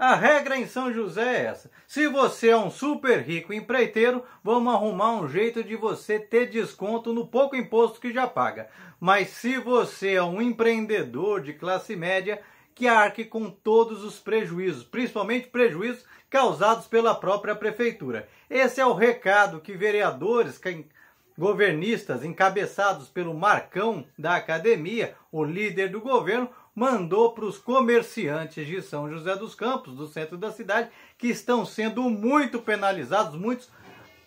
A regra em São José é essa. Se você é um super rico empreiteiro, vamos arrumar um jeito de você ter desconto no pouco imposto que já paga. Mas se você é um empreendedor de classe média, que arque com todos os prejuízos, principalmente prejuízos causados pela própria prefeitura. Esse é o recado que vereadores, governistas encabeçados pelo Marcão da academia, o líder do governo, mandou para os comerciantes de São José dos Campos, do centro da cidade, que estão sendo muito penalizados, muitos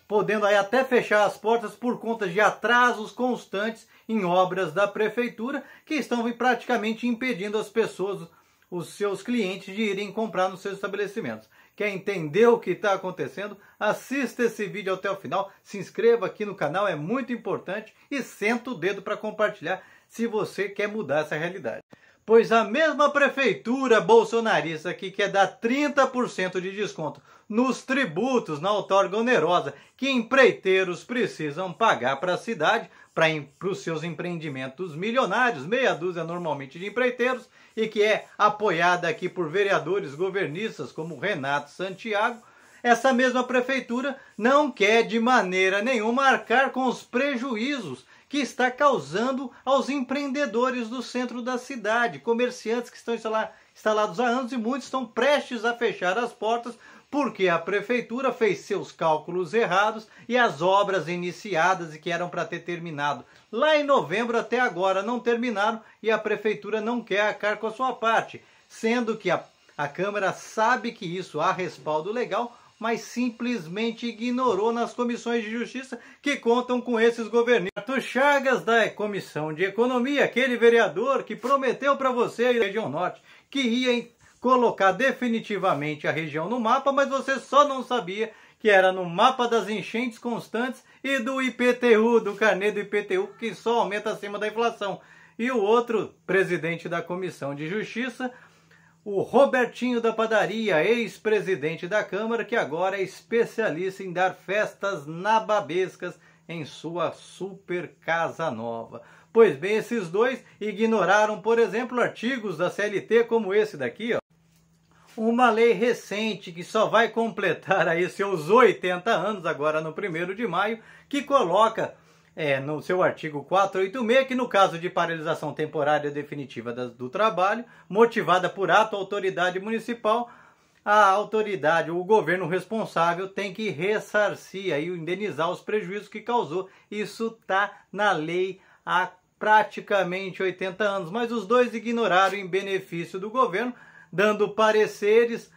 podendo aí até fechar as portas por conta de atrasos constantes em obras da prefeitura, que estão praticamente impedindo as pessoas, os seus clientes, de irem comprar nos seus estabelecimentos quer entender o que está acontecendo, assista esse vídeo até o final, se inscreva aqui no canal, é muito importante, e senta o dedo para compartilhar se você quer mudar essa realidade pois a mesma prefeitura bolsonarista que quer é dar 30% de desconto nos tributos na outorga onerosa que empreiteiros precisam pagar para a cidade, para os seus empreendimentos milionários, meia dúzia normalmente de empreiteiros, e que é apoiada aqui por vereadores governistas como Renato Santiago, essa mesma prefeitura não quer de maneira nenhuma arcar com os prejuízos que está causando aos empreendedores do centro da cidade, comerciantes que estão instalados há anos e muitos estão prestes a fechar as portas porque a prefeitura fez seus cálculos errados e as obras iniciadas e que eram para ter terminado lá em novembro até agora não terminaram e a prefeitura não quer arcar com a sua parte, sendo que a, a Câmara sabe que isso há respaldo legal mas simplesmente ignorou nas comissões de justiça que contam com esses governistas. Arthur Chagas da Comissão de Economia, aquele vereador que prometeu para você a região norte que ia colocar definitivamente a região no mapa, mas você só não sabia que era no mapa das enchentes constantes e do IPTU, do carnê do IPTU, que só aumenta acima da inflação. E o outro presidente da Comissão de Justiça o Robertinho da Padaria, ex-presidente da Câmara, que agora é especialista em dar festas nababescas em sua super casa nova. Pois bem, esses dois ignoraram, por exemplo, artigos da CLT como esse daqui, ó. Uma lei recente que só vai completar aí seus 80 anos agora no 1 de maio, que coloca é, no seu artigo 486 que, no caso de paralisação temporária definitiva do trabalho, motivada por ato autoridade municipal, a autoridade ou o governo responsável tem que ressarcir e indenizar os prejuízos que causou. Isso está na lei há praticamente 80 anos, mas os dois ignoraram em benefício do governo, dando pareceres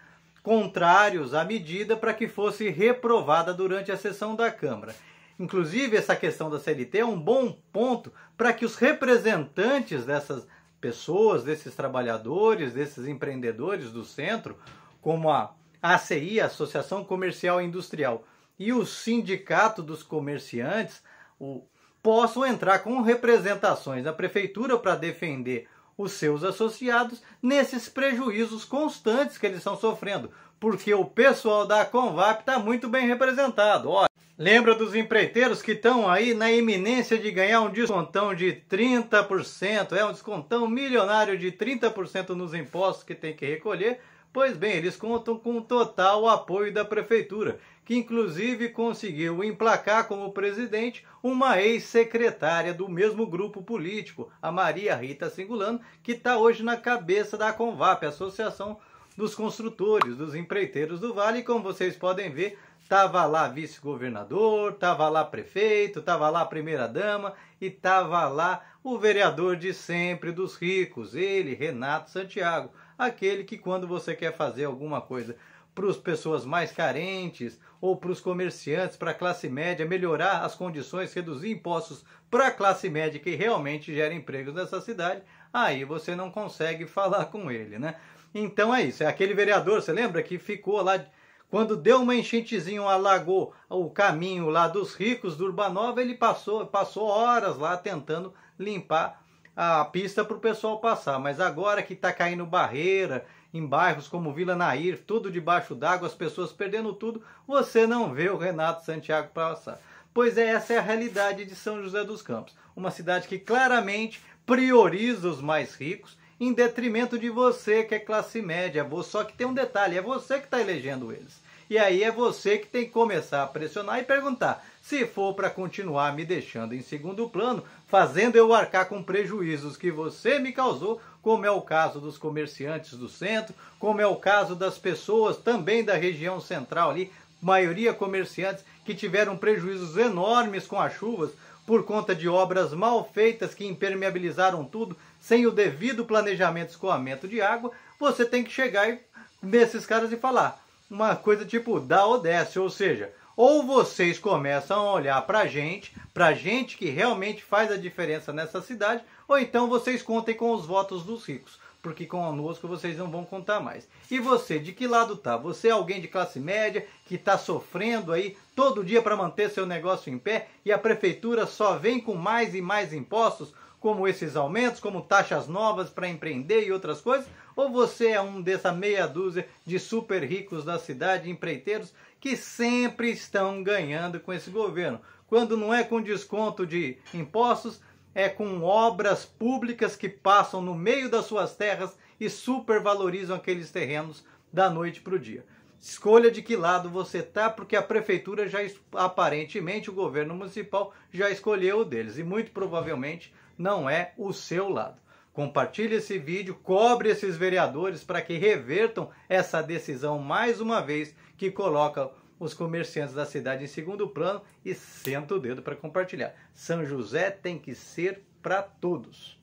contrários à medida para que fosse reprovada durante a sessão da Câmara. Inclusive, essa questão da CLT é um bom ponto para que os representantes dessas pessoas, desses trabalhadores, desses empreendedores do centro, como a ACI, Associação Comercial e Industrial, e o Sindicato dos Comerciantes, o, possam entrar com representações da prefeitura para defender os seus associados nesses prejuízos constantes que eles estão sofrendo, porque o pessoal da Convap está muito bem representado. Olha, Lembra dos empreiteiros que estão aí na iminência de ganhar um descontão de 30%, é um descontão milionário de 30% nos impostos que tem que recolher? Pois bem, eles contam com total apoio da prefeitura, que inclusive conseguiu emplacar como presidente uma ex-secretária do mesmo grupo político, a Maria Rita Singulano, que está hoje na cabeça da Convap, Associação dos Construtores, dos Empreiteiros do Vale, e como vocês podem ver, Tava lá vice-governador, tava lá prefeito, tava lá primeira-dama e tava lá o vereador de sempre dos ricos, ele, Renato Santiago, aquele que quando você quer fazer alguma coisa para as pessoas mais carentes ou para os comerciantes, para a classe média, melhorar as condições, reduzir impostos para a classe média que realmente gera empregos nessa cidade, aí você não consegue falar com ele, né? Então é isso, é aquele vereador, você lembra que ficou lá quando deu uma enchentezinha, alagou o caminho lá dos ricos do Urbanova, ele passou, passou horas lá tentando limpar a pista para o pessoal passar. Mas agora que está caindo barreira em bairros como Vila Nair, tudo debaixo d'água, as pessoas perdendo tudo, você não vê o Renato Santiago passar. Pois é, essa é a realidade de São José dos Campos, uma cidade que claramente prioriza os mais ricos em detrimento de você que é classe média. Só que tem um detalhe, é você que está elegendo eles. E aí é você que tem que começar a pressionar e perguntar: se for para continuar me deixando em segundo plano, fazendo eu arcar com prejuízos que você me causou, como é o caso dos comerciantes do centro, como é o caso das pessoas também da região central ali, maioria comerciantes que tiveram prejuízos enormes com as chuvas, por conta de obras mal feitas que impermeabilizaram tudo, sem o devido planejamento de escoamento de água, você tem que chegar e, nesses caras e falar uma coisa tipo da ou ou seja, ou vocês começam a olhar para gente, para gente que realmente faz a diferença nessa cidade, ou então vocês contem com os votos dos ricos porque conosco vocês não vão contar mais. E você, de que lado tá? Você é alguém de classe média que está sofrendo aí todo dia para manter seu negócio em pé e a prefeitura só vem com mais e mais impostos, como esses aumentos, como taxas novas para empreender e outras coisas? Ou você é um dessa meia dúzia de super ricos da cidade, empreiteiros, que sempre estão ganhando com esse governo? Quando não é com desconto de impostos, é com obras públicas que passam no meio das suas terras e supervalorizam aqueles terrenos da noite para o dia. Escolha de que lado você tá, porque a prefeitura já aparentemente o governo municipal já escolheu o deles e muito provavelmente não é o seu lado. Compartilhe esse vídeo, cobre esses vereadores para que revertam essa decisão mais uma vez que coloca os comerciantes da cidade em segundo plano e senta o dedo para compartilhar. São José tem que ser para todos.